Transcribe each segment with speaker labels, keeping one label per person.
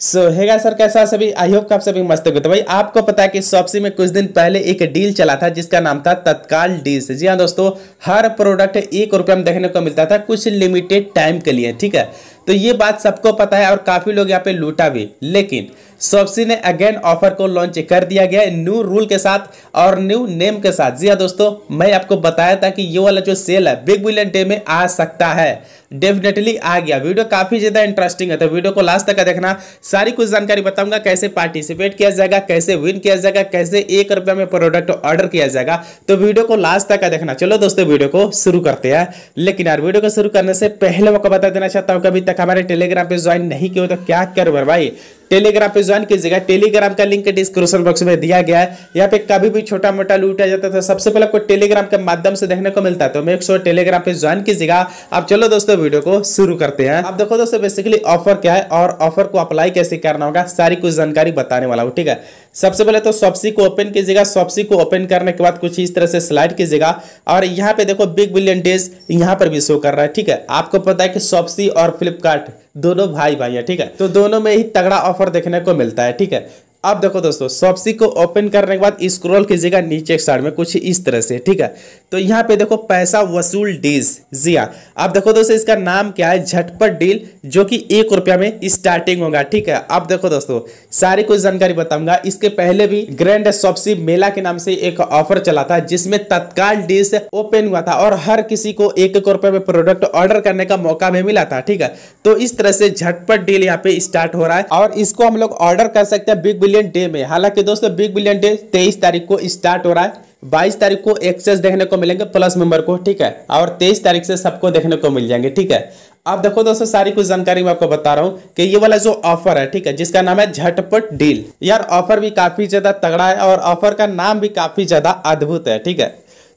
Speaker 1: सो so, sir कैसा सभी I hope आप सभी मस्त हो तो भाई आपको पता है कि सॉप्सी में कुछ दिन पहले एक डील चला था जिसका नाम था तत्काल डील से जी हाँ दोस्तों हर प्रोडक्ट एक रुपये में देखने को मिलता था कुछ लिमिटेड टाइम के लिए ठीक है तो ये बात सबको पता है और काफ़ी लोग यहाँ पे लूटा भी लेकिन सबसी ने अगेन ऑफर को लॉन्च कर दिया गया है न्यू रूल के साथ और न्यू नेम के साथ जी हाँ दोस्तों मैं आपको बताया था कि ये वाला जो सेल है बिग बिलियन डे में आ सकता है डेफिनेटली आ गया वीडियो काफी ज्यादा इंटरेस्टिंग है तो वीडियो को लास्ट तक देखना सारी कुछ जानकारी बताऊंगा कैसे पार्टिसिपेट किया जाएगा कैसे विन किया जाएगा कैसे एक रुपये में प्रोडक्ट ऑर्डर किया जाएगा तो वीडियो को लास्ट तक देखना चलो दोस्तों वीडियो को शुरू करते हैं लेकिन यार वीडियो को शुरू करने से पहले मैं बता देना चाहता हूँ कभी तक हमारे टेलीग्राम पर ज्वाइन नहीं किया तो क्या कर भाई टेलीग्राम पे ज्वाइन कीजिएगा टेलीग्राम का लिंक डिस्क्रिप्शन बॉक्स में दिया गया है यहाँ पे कभी भी छोटा मोटा लूटा जाता था सबसे पहले आपको टेलीग्राम के माध्यम से देखने को मिलता है तो मेक श्योर टेलीग्राम पे ज्वाइन कीजिएगा आप चलो दोस्तों वीडियो को शुरू करते हैं आप देखो दोस्तों बेसिकली ऑफर क्या है और ऑफर को अप्लाई कैसे करना होगा सारी कुछ जानकारी बताने वाला हूँ ठीक है सबसे पहले तो सॉप्सी को ओपन कीजिएगा सॉप्सी को ओपन करने के बाद कुछ इस तरह से स्लाइड कीजिएगा और यहाँ पे देखो बिग बिलियन डेज यहाँ पर भी शो कर रहा है ठीक है आपको पता है कि सॉप्सी और फ्लिपकार्ट दोनों भाई भाई हैं ठीक है तो दोनों में ही तगड़ा ऑफर देखने को मिलता है ठीक है अब देखो दोस्तों सॉप्सी को ओपन करने के बाद स्क्रॉल कीजिएगा नीचे एक साइड में कुछ इस तरह से ठीक है तो यहाँ पे देखो पैसा वसूल डील जिया अब देखो दोस्तों इसका नाम क्या है झटपट डील जो कि एक रुपया में स्टार्टिंग होगा ठीक है अब देखो दोस्तों सारी कुछ जानकारी बताऊंगा इसके पहले भी ग्रैंड सॉप्सी मेला के नाम से एक ऑफर चला था जिसमें तत्काल डीज ओपन हुआ था और हर किसी को एक एक रुपये में प्रोडक्ट ऑर्डर करने का मौका भी मिला था ठीक है तो इस तरह से झटपट डील यहाँ पे स्टार्ट हो रहा है और इसको हम लोग ऑर्डर कर सकते हैं बिग बिलियन बिलियन डे में हालांकि दोस्तों बिग बिलियन डे तेईस तारीख को स्टार्ट हो रहा है बाईस तारीख को एक्सेस देखने को मिलेंगे प्लस मेंबर को ठीक है और तेईस तारीख से सबको देखने को मिल जाएंगे ठीक है आप देखो दोस्तों सारी कुछ जानकारी मैं आपको बता रहा हूँ कि ये वाला जो ऑफर है ठीक है जिसका नाम है झटपट डील यार ऑफर भी काफी ज्यादा तगड़ा है और ऑफर का नाम भी काफी ज्यादा अद्भुत है ठीक है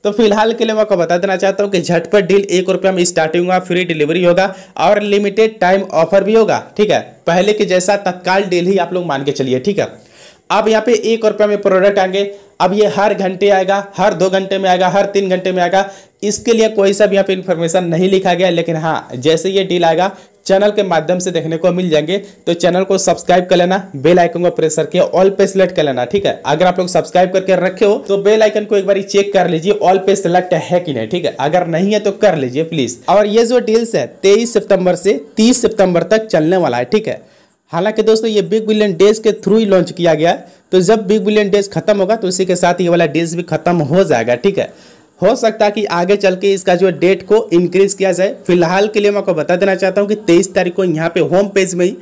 Speaker 1: तो फिलहाल के लिए मैं आपको बता देना चाहता हूँ कि झटपट डील एक रुपया में स्टार्टिंग होगा फ्री डिलीवरी होगा और लिमिटेड टाइम ऑफर भी होगा ठीक है पहले के जैसा तत्काल डील ही आप लोग मान के चलिए ठीक है अब यहाँ पे एक रुपये में प्रोडक्ट आएंगे अब ये हर घंटे आएगा हर दो घंटे में आएगा हर तीन घंटे में आएगा इसके लिए कोई सा भी यहाँ पे इन्फॉर्मेशन नहीं लिखा गया लेकिन हाँ जैसे ये डील आएगा चैनल के माध्यम से देखने को मिल जाएंगे तो चैनल को सब्सक्राइब कर लेना बेल आइकन को प्रेस करके ऑल पे सिलेक्ट कर लेना ठीक है अगर आप लोग सब्सक्राइब करके रखे हो तो बेल आइकन को एक बार चेक कर लीजिए ऑल पे सिलेक्ट है कि नहीं ठीक है अगर नहीं है तो कर लीजिए प्लीज और ये जो डील्स है तेईस सितंबर से तीस सितंबर तक चलने वाला है ठीक है हालांकि दोस्तों ये बिग बिलियन डेज के थ्रू ही लॉन्च किया गया तो जब बिग बिलियन डेज खत्म होगा तो इसी के साथ ये वाला डेज भी खत्म हो जाएगा ठीक है हो सकता है कि आगे चल के इसका जो डेट को इंक्रीज किया जाए फिलहाल के लिए मैं आपको बता देना चाहता हूँ कि तेईस तारीख को यहाँ पे होम पेज में ही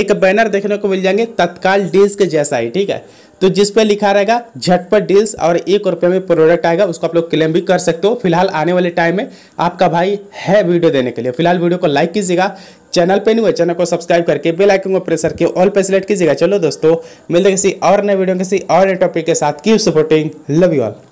Speaker 1: एक बैनर देखने को मिल जाएंगे तत्काल डेज के जैसा ही ठीक है तो जिस पर लिखा रहेगा झटपट डील्स और एक रुपये में प्रोडक्ट आएगा उसको आप लोग क्लेम भी कर सकते हो फिलहाल आने वाले टाइम में आपका भाई है वीडियो देने के लिए फिलहाल वीडियो को लाइक कीजिएगा चैनल पे नहीं हुआ चैनल को सब्सक्राइब करके बेल आइकन को प्रेस करके ऑल पे सिलेक्ट कीजिएगा चलो दोस्तों मिलते किसी और नए वीडियो किसी और नए टॉपिक के साथ की सपोर्टिंग लव यू ऑल